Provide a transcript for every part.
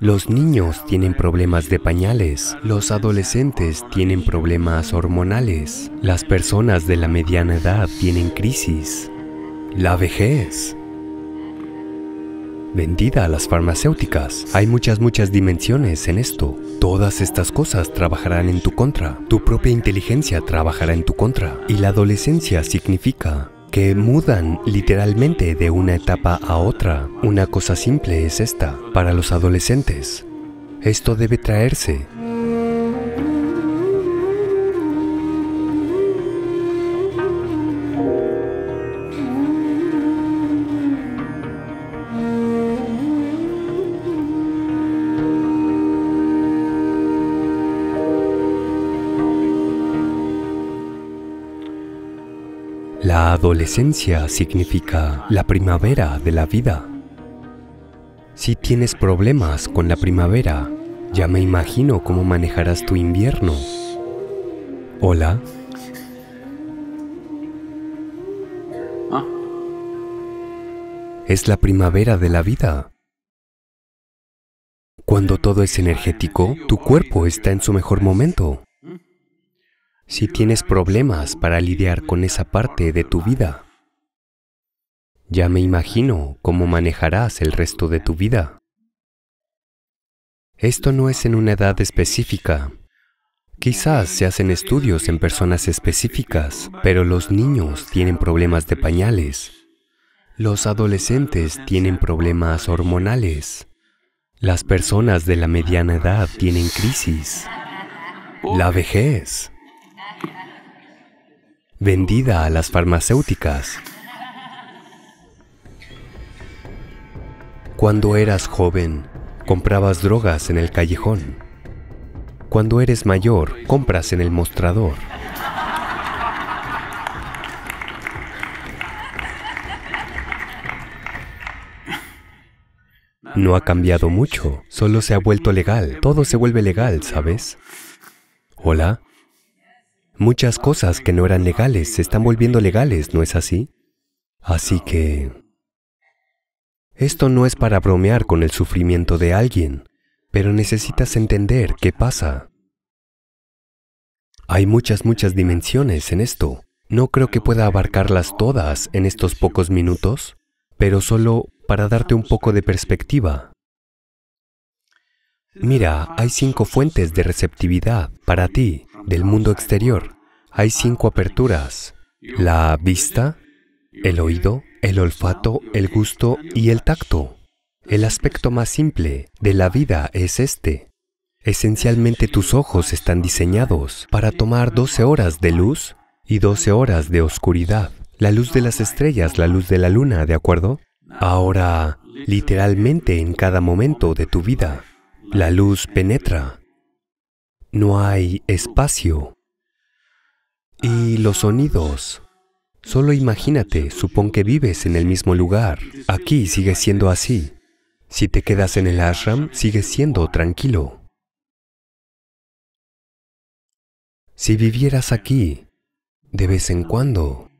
Los niños tienen problemas de pañales, los adolescentes tienen problemas hormonales, las personas de la mediana edad tienen crisis, la vejez, vendida a las farmacéuticas. Hay muchas, muchas dimensiones en esto. Todas estas cosas trabajarán en tu contra. Tu propia inteligencia trabajará en tu contra. Y la adolescencia significa que mudan literalmente de una etapa a otra. Una cosa simple es esta, para los adolescentes. Esto debe traerse La adolescencia significa la primavera de la vida. Si tienes problemas con la primavera, ya me imagino cómo manejarás tu invierno. Hola. Es la primavera de la vida. Cuando todo es energético, tu cuerpo está en su mejor momento si tienes problemas para lidiar con esa parte de tu vida. Ya me imagino cómo manejarás el resto de tu vida. Esto no es en una edad específica. Quizás se hacen estudios en personas específicas, pero los niños tienen problemas de pañales. Los adolescentes tienen problemas hormonales. Las personas de la mediana edad tienen crisis. La vejez vendida a las farmacéuticas. Cuando eras joven, comprabas drogas en el callejón. Cuando eres mayor, compras en el mostrador. No ha cambiado mucho, solo se ha vuelto legal. Todo se vuelve legal, ¿sabes? Hola, Muchas cosas que no eran legales se están volviendo legales, ¿no es así? Así que... Esto no es para bromear con el sufrimiento de alguien, pero necesitas entender qué pasa. Hay muchas, muchas dimensiones en esto. No creo que pueda abarcarlas todas en estos pocos minutos, pero solo para darte un poco de perspectiva. Mira, hay cinco fuentes de receptividad para ti del mundo exterior. Hay cinco aperturas, la vista, el oído, el olfato, el gusto y el tacto. El aspecto más simple de la vida es este. Esencialmente tus ojos están diseñados para tomar 12 horas de luz y 12 horas de oscuridad. La luz de las estrellas, la luz de la luna, ¿de acuerdo? Ahora, literalmente en cada momento de tu vida, la luz penetra no hay espacio. Y los sonidos. Solo imagínate, supón que vives en el mismo lugar. Aquí sigue siendo así. Si te quedas en el ashram, sigue siendo tranquilo. Si vivieras aquí, de vez en cuando,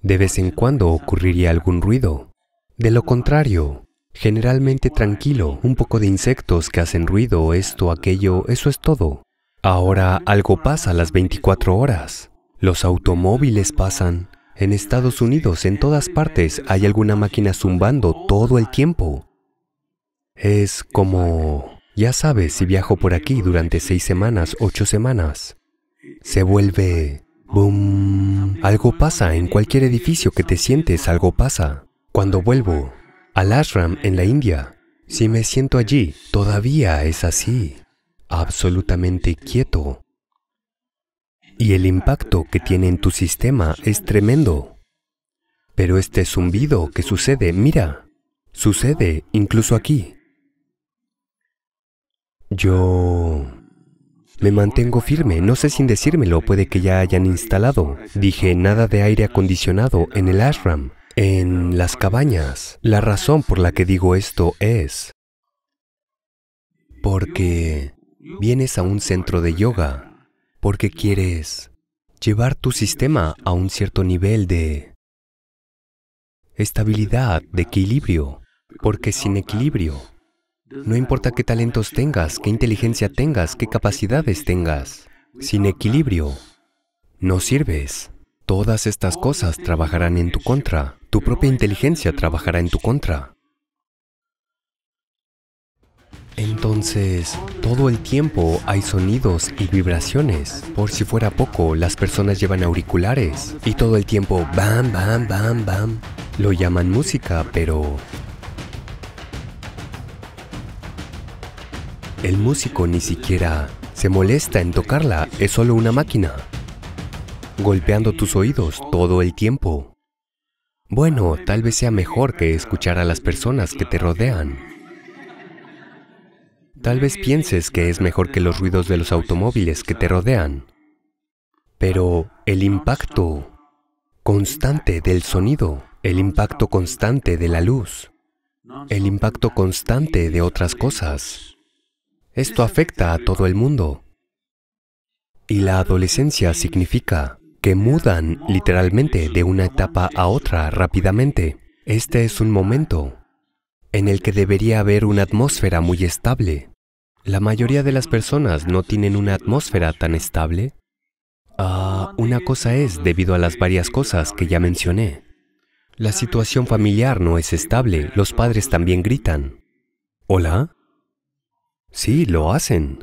de vez en cuando ocurriría algún ruido. De lo contrario, Generalmente tranquilo, un poco de insectos que hacen ruido, esto, aquello, eso es todo. Ahora algo pasa las 24 horas. Los automóviles pasan. En Estados Unidos, en todas partes, hay alguna máquina zumbando todo el tiempo. Es como... Ya sabes, si viajo por aquí durante seis semanas, ocho semanas, se vuelve... Boom. Algo pasa en cualquier edificio que te sientes, algo pasa. Cuando vuelvo, al ashram en la India. Si me siento allí, todavía es así, absolutamente quieto. Y el impacto que tiene en tu sistema es tremendo. Pero este zumbido que sucede, mira, sucede incluso aquí. Yo... Me mantengo firme, no sé sin decírmelo, puede que ya hayan instalado. Dije, nada de aire acondicionado en el ashram en las cabañas. La razón por la que digo esto es porque vienes a un centro de yoga, porque quieres llevar tu sistema a un cierto nivel de estabilidad, de equilibrio, porque sin equilibrio, no importa qué talentos tengas, qué inteligencia tengas, qué capacidades tengas, sin equilibrio, no sirves. Todas estas cosas trabajarán en tu contra. Tu propia inteligencia trabajará en tu contra. Entonces, todo el tiempo hay sonidos y vibraciones. Por si fuera poco, las personas llevan auriculares y todo el tiempo bam, bam, bam, bam. Lo llaman música, pero... El músico ni siquiera se molesta en tocarla, es solo una máquina golpeando tus oídos todo el tiempo. Bueno, tal vez sea mejor que escuchar a las personas que te rodean. Tal vez pienses que es mejor que los ruidos de los automóviles que te rodean. Pero el impacto constante del sonido, el impacto constante de la luz, el impacto constante de otras cosas, esto afecta a todo el mundo. Y la adolescencia significa que mudan literalmente de una etapa a otra rápidamente. Este es un momento en el que debería haber una atmósfera muy estable. La mayoría de las personas no tienen una atmósfera tan estable. Ah, una cosa es debido a las varias cosas que ya mencioné. La situación familiar no es estable, los padres también gritan. ¿Hola? Sí, lo hacen.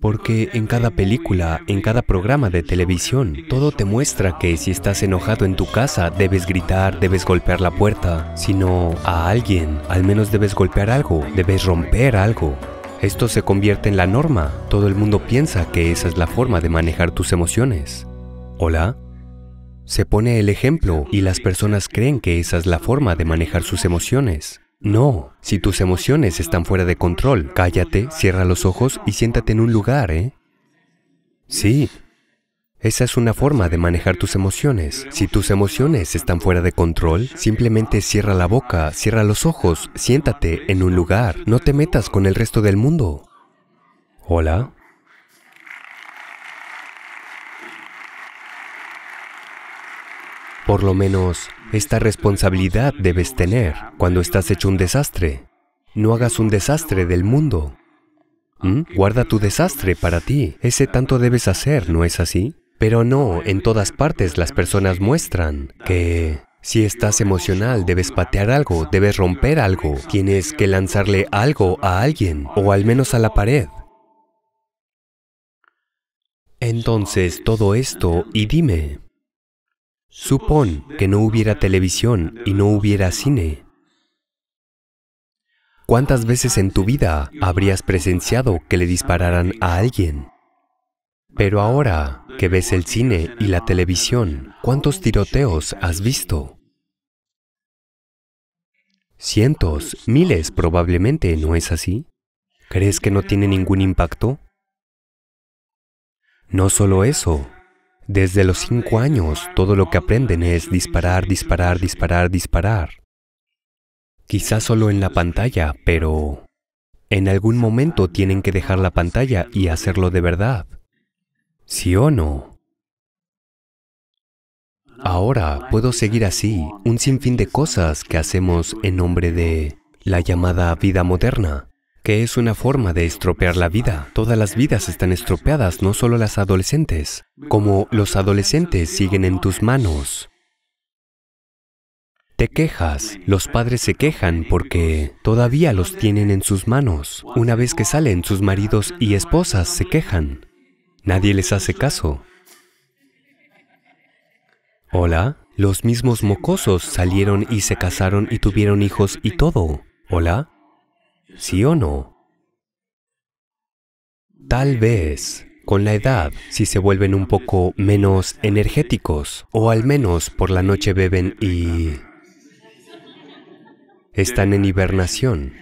Porque en cada película, en cada programa de televisión, todo te muestra que si estás enojado en tu casa, debes gritar, debes golpear la puerta, sino a alguien, al menos debes golpear algo, debes romper algo. Esto se convierte en la norma. Todo el mundo piensa que esa es la forma de manejar tus emociones. ¿Hola? Se pone el ejemplo y las personas creen que esa es la forma de manejar sus emociones. No, si tus emociones están fuera de control, cállate, cierra los ojos y siéntate en un lugar, ¿eh? Sí. Esa es una forma de manejar tus emociones. Si tus emociones están fuera de control, simplemente cierra la boca, cierra los ojos, siéntate en un lugar. No te metas con el resto del mundo. Hola. Por lo menos esta responsabilidad debes tener cuando estás hecho un desastre. No hagas un desastre del mundo. ¿Mm? Guarda tu desastre para ti. Ese tanto debes hacer, ¿no es así? Pero no, en todas partes las personas muestran que si estás emocional, debes patear algo, debes romper algo, tienes que lanzarle algo a alguien, o al menos a la pared. Entonces, todo esto, y dime, Supón que no hubiera televisión y no hubiera cine. ¿Cuántas veces en tu vida habrías presenciado que le dispararan a alguien? Pero ahora que ves el cine y la televisión, ¿cuántos tiroteos has visto? Cientos, miles probablemente, ¿no es así? ¿Crees que no tiene ningún impacto? No solo eso, desde los cinco años, todo lo que aprenden es disparar, disparar, disparar, disparar. Quizás solo en la pantalla, pero en algún momento tienen que dejar la pantalla y hacerlo de verdad. ¿Sí o no? Ahora puedo seguir así, un sinfín de cosas que hacemos en nombre de la llamada vida moderna que es una forma de estropear la vida. Todas las vidas están estropeadas, no solo las adolescentes. Como los adolescentes siguen en tus manos. Te quejas, los padres se quejan porque todavía los tienen en sus manos. Una vez que salen, sus maridos y esposas se quejan. Nadie les hace caso. Hola, los mismos mocosos salieron y se casaron y tuvieron hijos y todo. Hola, ¿Sí o no? Tal vez, con la edad, si se vuelven un poco menos energéticos, o al menos por la noche beben y... están en hibernación.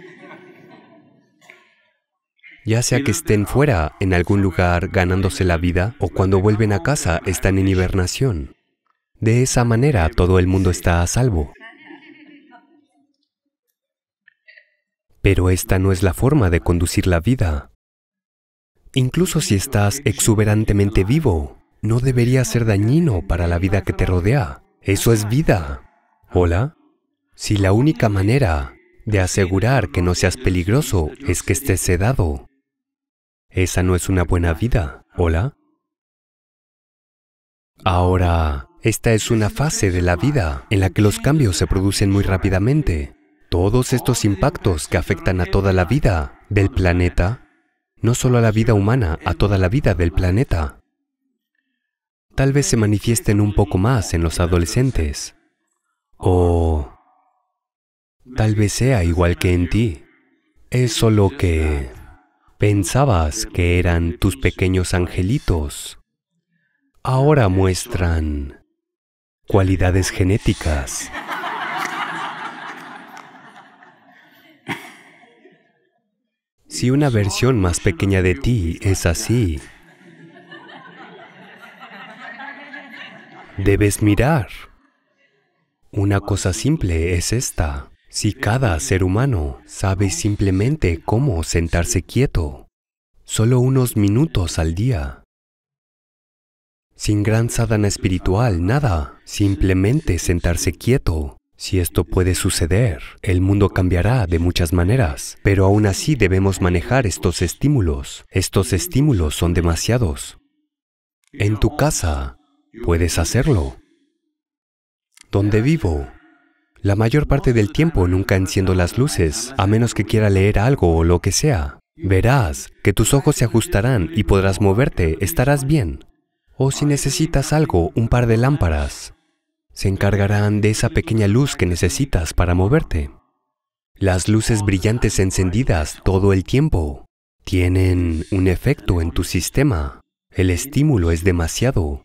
Ya sea que estén fuera, en algún lugar, ganándose la vida, o cuando vuelven a casa, están en hibernación. De esa manera todo el mundo está a salvo. Pero esta no es la forma de conducir la vida. Incluso si estás exuberantemente vivo, no debería ser dañino para la vida que te rodea. Eso es vida. ¿Hola? Si la única manera de asegurar que no seas peligroso es que estés sedado, esa no es una buena vida. ¿Hola? Ahora, esta es una fase de la vida en la que los cambios se producen muy rápidamente todos estos impactos que afectan a toda la vida del planeta, no solo a la vida humana, a toda la vida del planeta, tal vez se manifiesten un poco más en los adolescentes, o tal vez sea igual que en ti. Es solo que pensabas que eran tus pequeños angelitos. Ahora muestran cualidades genéticas. si una versión más pequeña de ti es así, debes mirar. Una cosa simple es esta. Si cada ser humano sabe simplemente cómo sentarse quieto, solo unos minutos al día, sin gran sadhana espiritual, nada, simplemente sentarse quieto, si esto puede suceder, el mundo cambiará de muchas maneras, pero aún así debemos manejar estos estímulos. Estos estímulos son demasiados. En tu casa, puedes hacerlo. Donde vivo, la mayor parte del tiempo nunca enciendo las luces, a menos que quiera leer algo o lo que sea. Verás que tus ojos se ajustarán y podrás moverte, estarás bien. O si necesitas algo, un par de lámparas, se encargarán de esa pequeña luz que necesitas para moverte. Las luces brillantes encendidas todo el tiempo tienen un efecto en tu sistema. El estímulo es demasiado.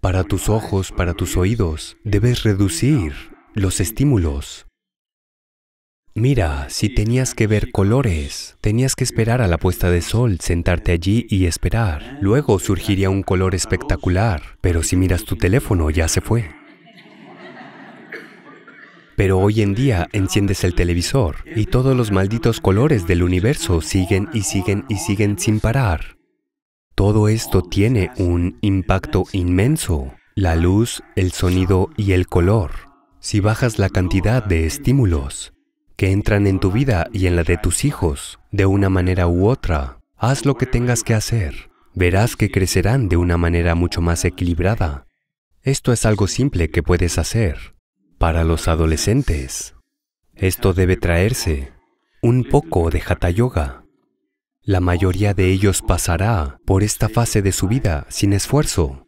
Para tus ojos, para tus oídos, debes reducir los estímulos. Mira, si tenías que ver colores, tenías que esperar a la puesta de sol, sentarte allí y esperar. Luego surgiría un color espectacular, pero si miras tu teléfono ya se fue. Pero hoy en día enciendes el televisor y todos los malditos colores del universo siguen y siguen y siguen sin parar. Todo esto tiene un impacto inmenso, la luz, el sonido y el color. Si bajas la cantidad de estímulos que entran en tu vida y en la de tus hijos, de una manera u otra, haz lo que tengas que hacer. Verás que crecerán de una manera mucho más equilibrada. Esto es algo simple que puedes hacer para los adolescentes. Esto debe traerse un poco de Hatha Yoga. La mayoría de ellos pasará por esta fase de su vida sin esfuerzo,